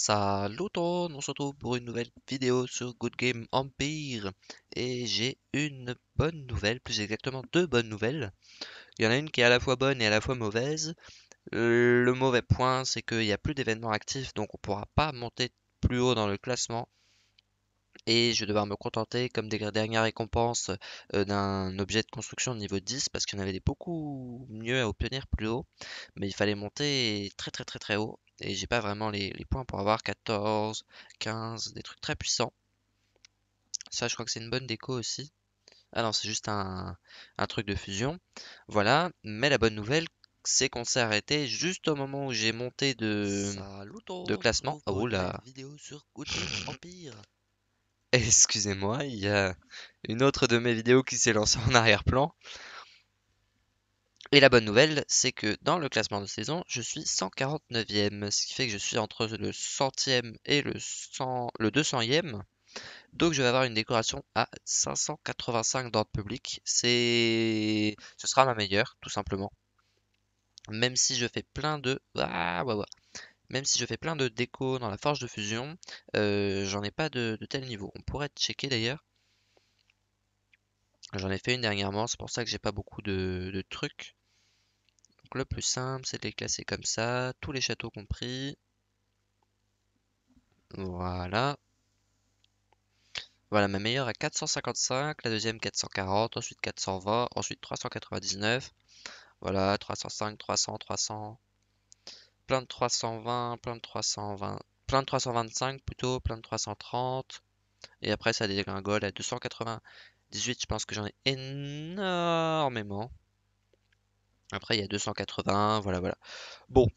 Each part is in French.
Salut on se retrouve pour une nouvelle vidéo sur Good Game Empire et j'ai une bonne nouvelle, plus exactement deux bonnes nouvelles. Il y en a une qui est à la fois bonne et à la fois mauvaise. Le mauvais point c'est qu'il n'y a plus d'événements actifs donc on ne pourra pas monter plus haut dans le classement et je vais devoir me contenter comme dernière récompense, euh, d'un objet de construction de niveau 10 parce qu'il y en avait des beaucoup mieux à obtenir plus haut mais il fallait monter très très très très haut et j'ai pas vraiment les, points pour avoir 14, 15, des trucs très puissants. Ça je crois que c'est une bonne déco aussi. Ah non c'est juste un, truc de fusion. Voilà, mais la bonne nouvelle c'est qu'on s'est arrêté juste au moment où j'ai monté de, de classement. Oh là. Excusez-moi, il y a une autre de mes vidéos qui s'est lancée en arrière-plan. Et la bonne nouvelle, c'est que dans le classement de saison, je suis 149ème, ce qui fait que je suis entre le 100 et le, 100, le 200ème. Donc je vais avoir une décoration à 585 d'ordre public. C'est, Ce sera ma meilleure, tout simplement. Même si je fais plein de... Ah, même si je fais plein de déco dans la forge de fusion, euh, j'en ai pas de, tel niveau. On pourrait checker d'ailleurs. J'en ai fait une dernièrement, c'est pour ça que j'ai pas beaucoup de, de trucs. Donc le plus simple, c'est de les classer comme ça, tous les châteaux compris. Voilà. Voilà, ma meilleure à 455, la deuxième 440, ensuite 420, ensuite 399. Voilà, 305, 300, 300 plein de 320, plein de 320, plein de 325 plutôt, plein de 330. Et après, ça dégringole à 298. Je pense que j'en ai énormément. Après, il y a 280. Voilà, voilà. Bon.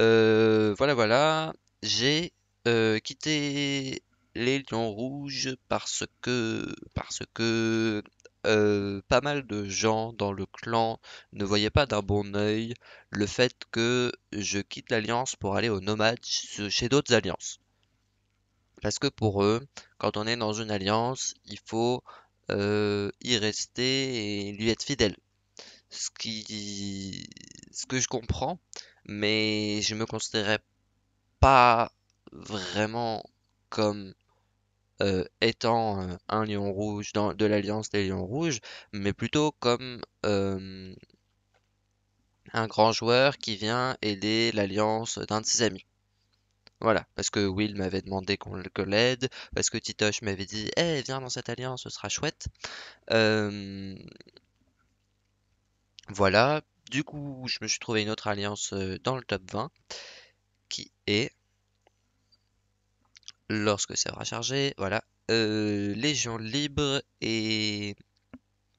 Euh, voilà, voilà. J'ai euh, quitté les Lions Rouges parce que. Parce que. Euh, pas mal de gens dans le clan ne voyaient pas d'un bon oeil le fait que je quitte l'alliance pour aller au nomade chez d'autres alliances. Parce que pour eux, quand on est dans une alliance, il faut euh, y rester et lui être fidèle. Ce, qui... ce que je comprends, mais je me considérais pas vraiment comme euh, étant euh, un lion rouge de l'Alliance des Lions Rouges, mais plutôt comme euh, un grand joueur qui vient aider l'Alliance d'un de ses amis. Voilà, parce que Will m'avait demandé qu'on que l'aide, parce que Titoche m'avait dit Eh, viens dans cette alliance, ce sera chouette. voilà, du coup, je me suis trouvé une autre alliance dans le top 20 qui est lorsque ça va chargé. Voilà. Euh, Légion libre et...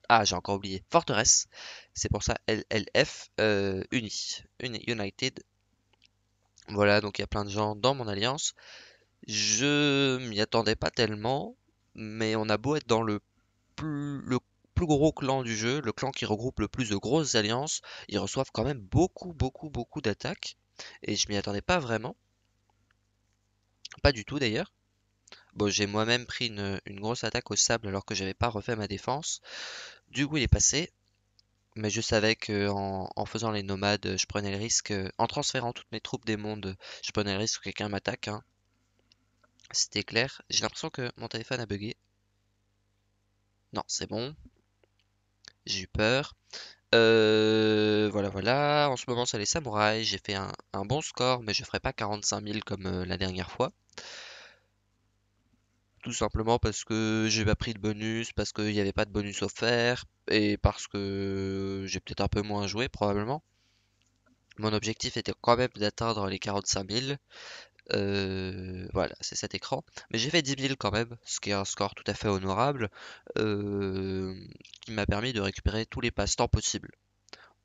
Ah, j'ai encore oublié. Forteresse. C'est pour ça LLF euh, Uni. United. Voilà, donc il y a plein de gens dans mon alliance. Je m'y attendais pas tellement, mais on a beau être dans le plus, le plus gros clan du jeu, le clan qui regroupe le plus de grosses alliances, ils reçoivent quand même beaucoup, beaucoup, beaucoup d'attaques. Et je m'y attendais pas vraiment. Pas du tout d'ailleurs. Bon, j'ai moi-même pris une, grosse attaque au sable alors que j'avais pas refait ma défense. Du coup, il est passé. Mais je savais qu'en en, faisant les nomades, je prenais le risque. En transférant toutes mes troupes des mondes, je prenais le risque que quelqu'un m'attaque. Hein. C'était clair. J'ai l'impression que mon téléphone a bugué. Non, c'est bon. J'ai eu peur. Euh, voilà, voilà. En ce moment, c'est les samouraïs. J'ai fait un, bon score, mais je ne ferai pas 45 000 comme euh, la dernière fois. Tout simplement parce que j'ai pas pris de bonus, parce qu'il n'y avait pas de bonus offert, et parce que j'ai peut-être un peu moins joué, probablement. Mon objectif était quand même d'atteindre les 45 000, euh, voilà, c'est cet écran. Mais j'ai fait 10 000 quand même, ce qui est un score tout à fait honorable, euh, qui m'a permis de récupérer tous les passe-temps possibles.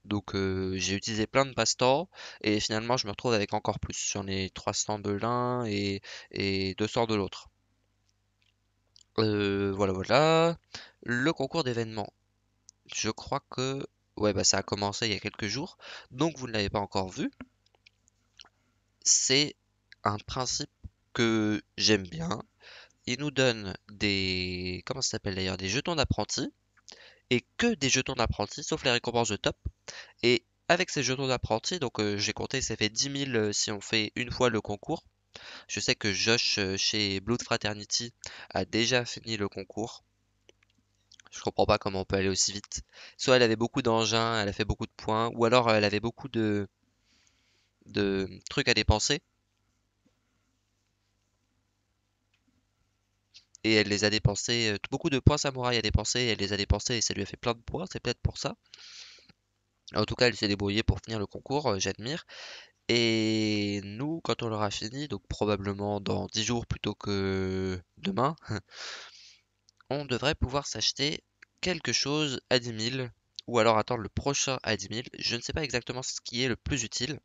Donc euh, j'ai utilisé plein de passe-temps et finalement je me retrouve avec encore plus. J'en ai 300 de l'un et, et 200 de l'autre. voilà, voilà. Le concours d'événements. Je crois que... Ouais, bah ça a commencé il y a quelques jours. Donc vous ne l'avez pas encore vu. C'est un principe que j'aime bien. Il nous donne des. Comment ça s'appelle d'ailleurs Des jetons d'apprenti. Et que des jetons d'apprenti, sauf les récompenses de top. Et avec ces jetons d'apprenti, donc euh, j'ai compté, ça fait 10 000 euh, si on fait une fois le concours. Je sais que Josh euh, chez Blood Fraternity a déjà fini le concours. Je comprends pas comment on peut aller aussi vite. Soit elle avait beaucoup d'engins, elle a fait beaucoup de points, ou alors elle avait beaucoup de, de trucs à dépenser. et elle les a dépensés, euh, beaucoup de points samouraï a dépensé, elle les a dépensés et ça lui a fait plein de points, c'est peut-être pour ça. En tout cas, elle s'est débrouillée pour finir le concours, euh, j'admire. Et nous, quand on l'aura fini, donc probablement dans 10 jours plutôt que demain, on devrait pouvoir s'acheter quelque chose à 10 000 ou alors attendre le prochain à 10 000. Je ne sais pas exactement ce qui est le plus utile.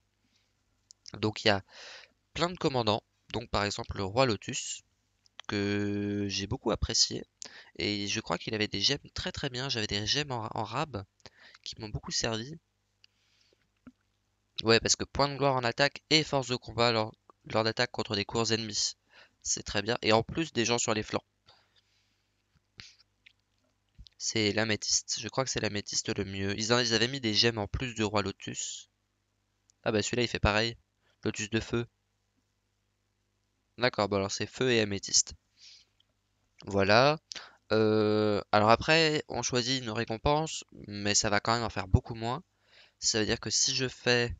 Donc il y a plein de commandants. Donc par exemple le roi Lotus, que j'ai beaucoup apprécié. Et je crois qu'il avait des gemmes très très bien. J'avais des gemmes en, rab qui m'ont beaucoup servi. Ouais, parce que point de gloire en attaque et force de combat lors, lors d'attaque contre des courts ennemis. C'est très bien. Et en plus, des gens sur les flancs. C'est l'améthyste. Je crois que c'est l'améthyste le mieux. Ils, avaient mis des gemmes en plus du roi Lotus. Ah bah celui-là, il fait pareil. Lotus de feu. D'accord, bon bah alors c'est feu et améthyste. Voilà. Euh, alors après, on choisit une récompense, mais ça va quand même en faire beaucoup moins. Ça veut dire que si je fais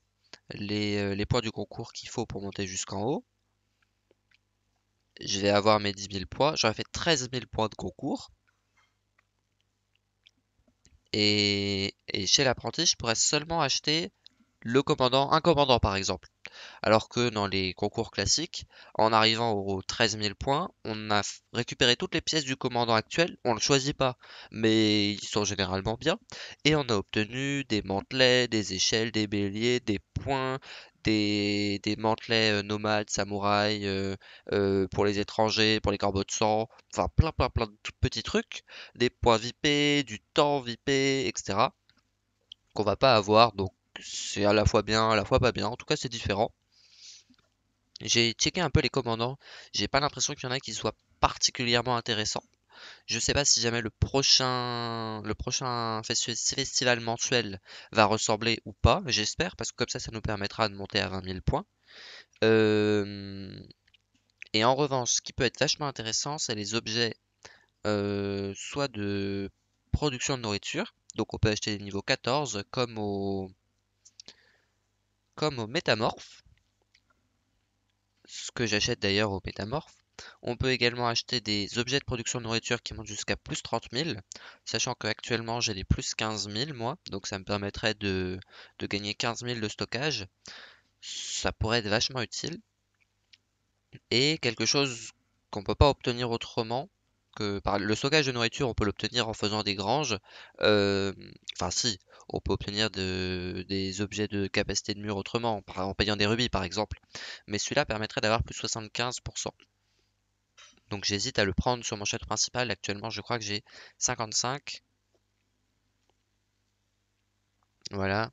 les, euh, points du concours qu'il faut pour monter jusqu'en haut, je vais avoir mes 10 000 points. J'aurais fait 13 000 points de concours. Et, et chez l'apprenti, je pourrais seulement acheter le commandant, un commandant par exemple. Alors que dans les concours classiques, en arrivant aux 13 000 points, on a récupéré toutes les pièces du commandant actuel, on ne le choisit pas, mais ils sont généralement bien, et on a obtenu des mantelets, des échelles, des béliers, des points, des, mantelets euh, nomades, samouraïs, euh, euh, pour les étrangers, pour les corbeaux de sang, enfin plein plein plein de petits trucs, des points VIP, du temps VIP, etc. qu'on va pas avoir donc c'est à la fois bien, à la fois pas bien. En tout cas, c'est différent. J'ai checké un peu les commandants. J'ai pas l'impression qu'il y en a qui soient particulièrement intéressants. Je sais pas si jamais le prochain, le prochain festival mensuel va ressembler ou pas. J'espère, parce que comme ça, ça nous permettra de monter à 20 000 points. Euh, et en revanche, ce qui peut être vachement intéressant, c'est les objets euh, soit de production de nourriture. Donc on peut acheter des niveaux 14 comme au, comme au Métamorph, ce que j'achète d'ailleurs au Métamorph. On peut également acheter des objets de production de nourriture qui montent jusqu'à plus 30 000, sachant qu'actuellement j'ai les plus 15 000 moi, donc ça me permettrait de, de, gagner 15 000 de stockage. Ça pourrait être vachement utile. Et quelque chose qu'on ne peut pas obtenir autrement, le stockage de nourriture, on peut l'obtenir en faisant des granges. Euh, enfin, si, on peut obtenir des objets de capacité de mur autrement, en payant des rubis par exemple. Mais celui-là permettrait d'avoir plus 75%. Donc j'hésite à le prendre sur mon château principal. Actuellement, je crois que j'ai 55. Voilà.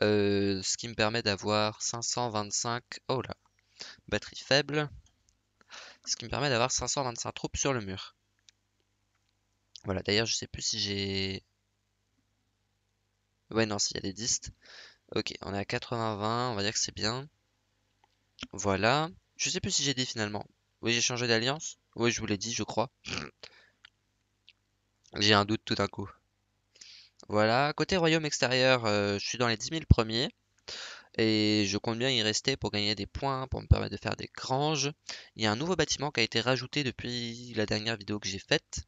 Euh, ce qui me permet d'avoir 525. Oh là. Batterie faible ce qui me permet d'avoir 525 troupes sur le mur. Voilà, d'ailleurs, je sais plus si j'ai... Ouais, non, s'il y a des 10. Ok, on est à 80-20, on va dire que c'est bien. Voilà. Je sais plus si j'ai dit finalement. Oui, j'ai changé d'alliance. Oui, je vous l'ai dit, je crois. j'ai un doute tout d'un coup. Voilà, côté royaume extérieur, euh, je suis dans les 10 000 premiers. Et je compte bien y rester pour gagner des points, pour me permettre de faire des granges. Il y a un nouveau bâtiment qui a été rajouté depuis la dernière vidéo que j'ai faite.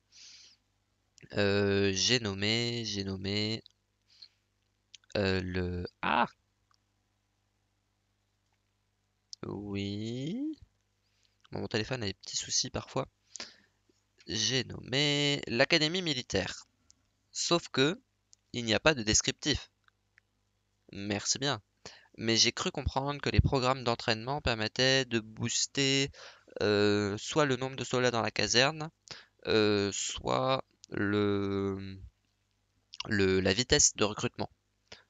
Euh, j'ai nommé, j'ai nommé euh, le... Ah Oui. mon téléphone a des petits soucis parfois. J'ai nommé l'académie militaire. Sauf que il n'y a pas de descriptif. Merci bien mais j'ai cru comprendre que les programmes d'entraînement permettaient de booster euh, soit le nombre de soldats dans la caserne, euh, soit le, la vitesse de recrutement.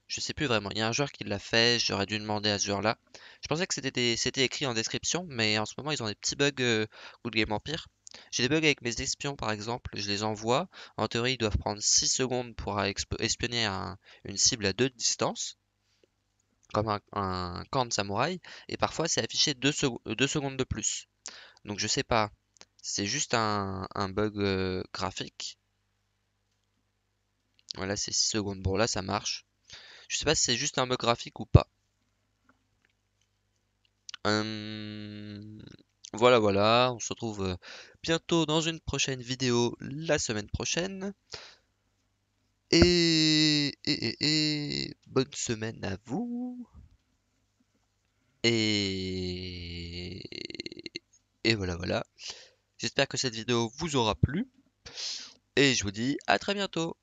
Je sais plus vraiment. Il y a un joueur qui l'a fait, j'aurais dû demander à ce joueur-là. Je pensais que c'était écrit en description, mais en ce moment, ils ont des petits bugs euh, Good Game Empire. J'ai des bugs avec mes espions, par exemple. Je les envoie. En théorie, ils doivent prendre 6 secondes pour espionner une cible à deux distances comme mmh. un, camp de samouraï, et parfois c'est affiché 2 secondes de plus. Donc je sais pas, c'est juste un, bug euh, graphique. Voilà, c'est 6 secondes. Bon, là ça marche. Je sais pas si c'est juste un bug graphique ou pas. Hum, voilà, voilà, on se retrouve euh, bientôt dans une prochaine vidéo la semaine prochaine. Et, et, et, bonne semaine à vous. Et, et voilà, voilà. J'espère que cette vidéo vous aura plu. Et je vous dis à très bientôt.